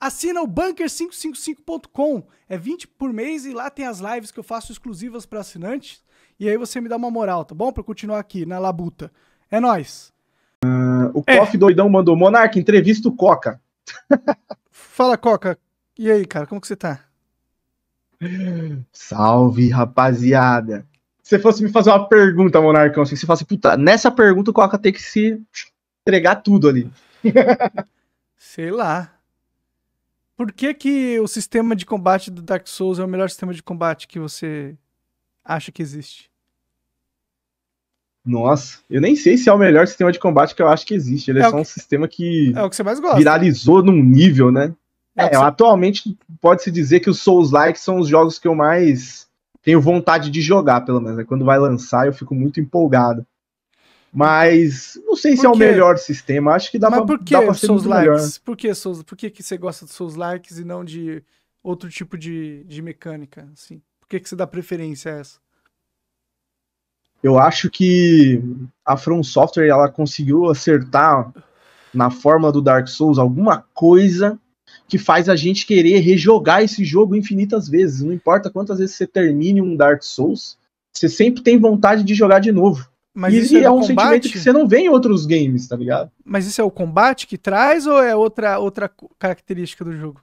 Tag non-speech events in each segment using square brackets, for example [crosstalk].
Assina o bunker555.com. É 20 por mês e lá tem as lives que eu faço exclusivas para assinantes. E aí você me dá uma moral, tá bom? Para continuar aqui na labuta. É nós. Uh, ah, o é. Cof doidão mandou Monarque entrevista o Coca. [laughs] Fala Coca. E aí, cara, como que você tá? Salve, rapaziada. Se você fosse me fazer uma pergunta, Monarcão, assim, você fosse assim, puta, nessa pergunta o Coca tem que se entregar tudo ali. Sei lá. Por que, que o sistema de combate do Dark Souls é o melhor sistema de combate que você acha que existe? Nossa, eu nem sei se é o melhor sistema de combate que eu acho que existe. Ele é, é só que... um sistema que, é o que você mais gosta. viralizou num nível, né? É, é você... atualmente pode-se dizer que os Souls-like são os jogos que eu mais tenho vontade de jogar, pelo menos. Né? Quando vai lançar, eu fico muito empolgado. Mas não sei se é o melhor sistema. Acho que dá Mas pra, por que dá pra ser Souls likes? Melhor. Por que Souls? Por que, que você gosta de Souls likes e não de outro tipo de, de mecânica? Assim? Por que, que você dá preferência a essa? Eu acho que a From Software ela conseguiu acertar na fórmula do Dark Souls alguma coisa que faz a gente querer rejogar esse jogo infinitas vezes. Não importa quantas vezes você termine um Dark Souls, você sempre tem vontade de jogar de novo. Mas e, é, é um combate? sentimento que você não vê em outros games, tá ligado? Mas isso é o combate que traz ou é outra, outra característica do jogo?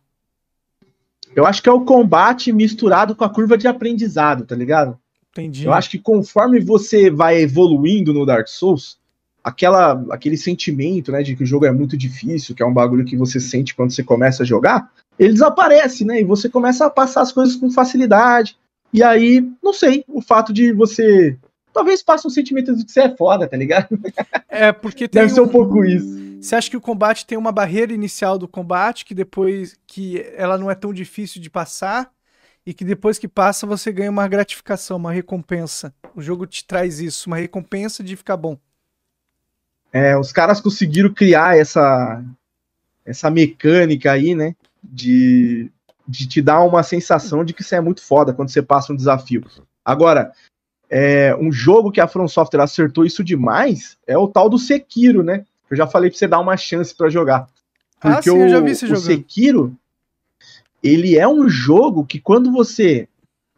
Eu acho que é o combate misturado com a curva de aprendizado, tá ligado? Entendi. Eu acho que conforme você vai evoluindo no Dark Souls, aquela, aquele sentimento, né, de que o jogo é muito difícil, que é um bagulho que você sente quando você começa a jogar, ele desaparece, né? E você começa a passar as coisas com facilidade. E aí, não sei, o fato de você talvez passe um sentimento de que você é foda, tá ligado? É, porque tem. Deve um... ser um pouco isso. Você acha que o combate tem uma barreira inicial do combate, que depois que ela não é tão difícil de passar, e que depois que passa você ganha uma gratificação, uma recompensa. O jogo te traz isso, uma recompensa de ficar bom. É, os caras conseguiram criar essa essa mecânica aí, né? De, de te dar uma sensação de que você é muito foda quando você passa um desafio. Agora, é, um jogo que a From Software acertou isso demais é o tal do Sekiro, né? Eu já falei pra você dar uma chance para jogar. Ah, Porque ah, sim, eu já vi esse o, jogo. O Sekiro, ele é um jogo que quando você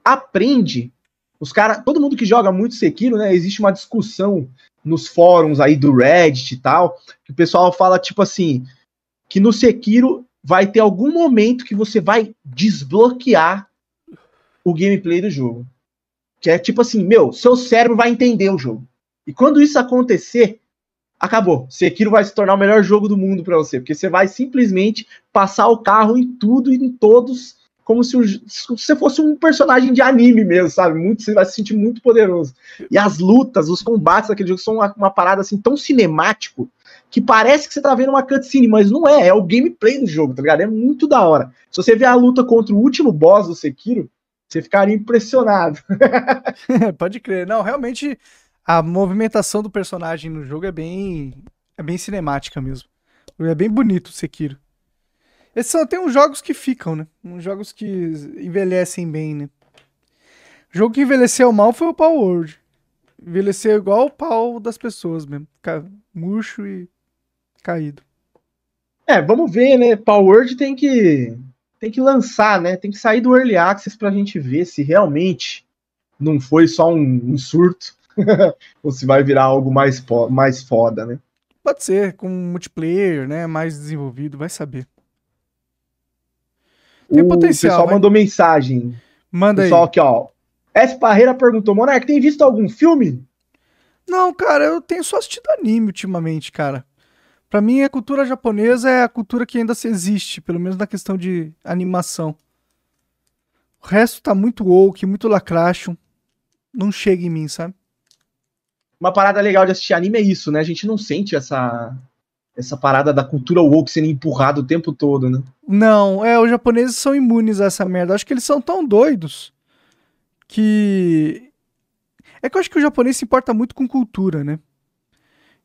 aprende, os cara todo mundo que joga muito Sekiro, né, existe uma discussão nos fóruns aí do Reddit e tal, que o pessoal fala tipo assim, que no Sekiro vai ter algum momento que você vai desbloquear o gameplay do jogo. Que é tipo assim, meu, seu cérebro vai entender o jogo. E quando isso acontecer, acabou. Sekiro vai se tornar o melhor jogo do mundo para você, porque você vai simplesmente passar o carro em tudo e em todos, como se, você fosse um personagem de anime mesmo, sabe? Muito, você vai se sentir muito poderoso. E as lutas, os combates daquele jogo são uma, uma parada assim tão cinemático que parece que você tá vendo uma cutscene, mas não é, é o gameplay do jogo, tá ligado? É muito da hora. Se você ver a luta contra o último boss do Sekiro, você ficaria impressionado. [laughs] [laughs] Pode crer. Não, realmente a movimentação do personagem no jogo é bem é bem cinemática mesmo. É bem bonito o Sekiro. Esses são até uns jogos que ficam, né? Uns jogos que envelhecem bem, né? O jogo que envelheceu mal foi o Power World. Envelheceu igual o pau das pessoas mesmo. Ficar murcho e caído. É, vamos ver, né? Power World tem que tem que lançar, né? Tem que sair do early access para a gente ver se realmente não foi só um, um surto [laughs] ou se vai virar algo mais, mais foda, né? Pode ser, com multiplayer, né? Mais desenvolvido, vai saber. Tem o potencial. O pessoal vai... mandou mensagem. Manda pessoal aí. Pessoal aqui, ó. S. Parreira perguntou: Monark, tem visto algum filme? Não, cara, eu tenho só assistido anime ultimamente, cara. Para mim, a cultura japonesa é a cultura que ainda se existe, pelo menos na questão de animação. O resto tá muito woke, muito lacracho. Não chega em mim, sabe? Uma parada legal de assistir anime é isso, né? A gente não sente essa essa parada da cultura woke sendo empurrada o tempo todo, né? Não, é, os japoneses são imunes a essa merda. Acho que eles são tão doidos que é que eu acho que o japonês se importa muito com cultura, né?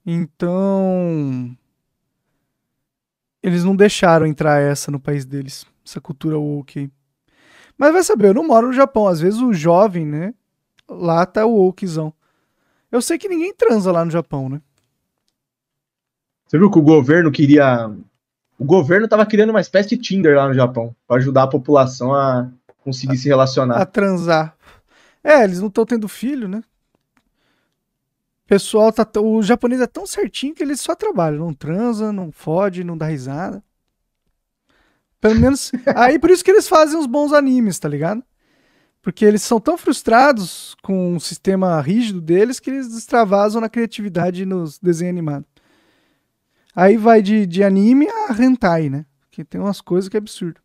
Então, eles não deixaram entrar essa no país deles, essa cultura woke. Aí. Mas vai saber, eu não moro no Japão. Às vezes o jovem, né? Lá tá o wokezão. Eu sei que ninguém transa lá no Japão, né? Você viu que o governo queria. O governo tava criando uma espécie de Tinder lá no Japão, para ajudar a população a conseguir a, se relacionar. A transar. É, eles não estão tendo filho, né? pessoal tá. O japonês é tão certinho que eles só trabalham, não transa, não fode, não dá risada. Pelo menos. [laughs] aí por isso que eles fazem os bons animes, tá ligado? Porque eles são tão frustrados com o sistema rígido deles que eles extravasam na criatividade nos desenhos animados. Aí vai de, de anime a hentai, né? Que tem umas coisas que é absurdo.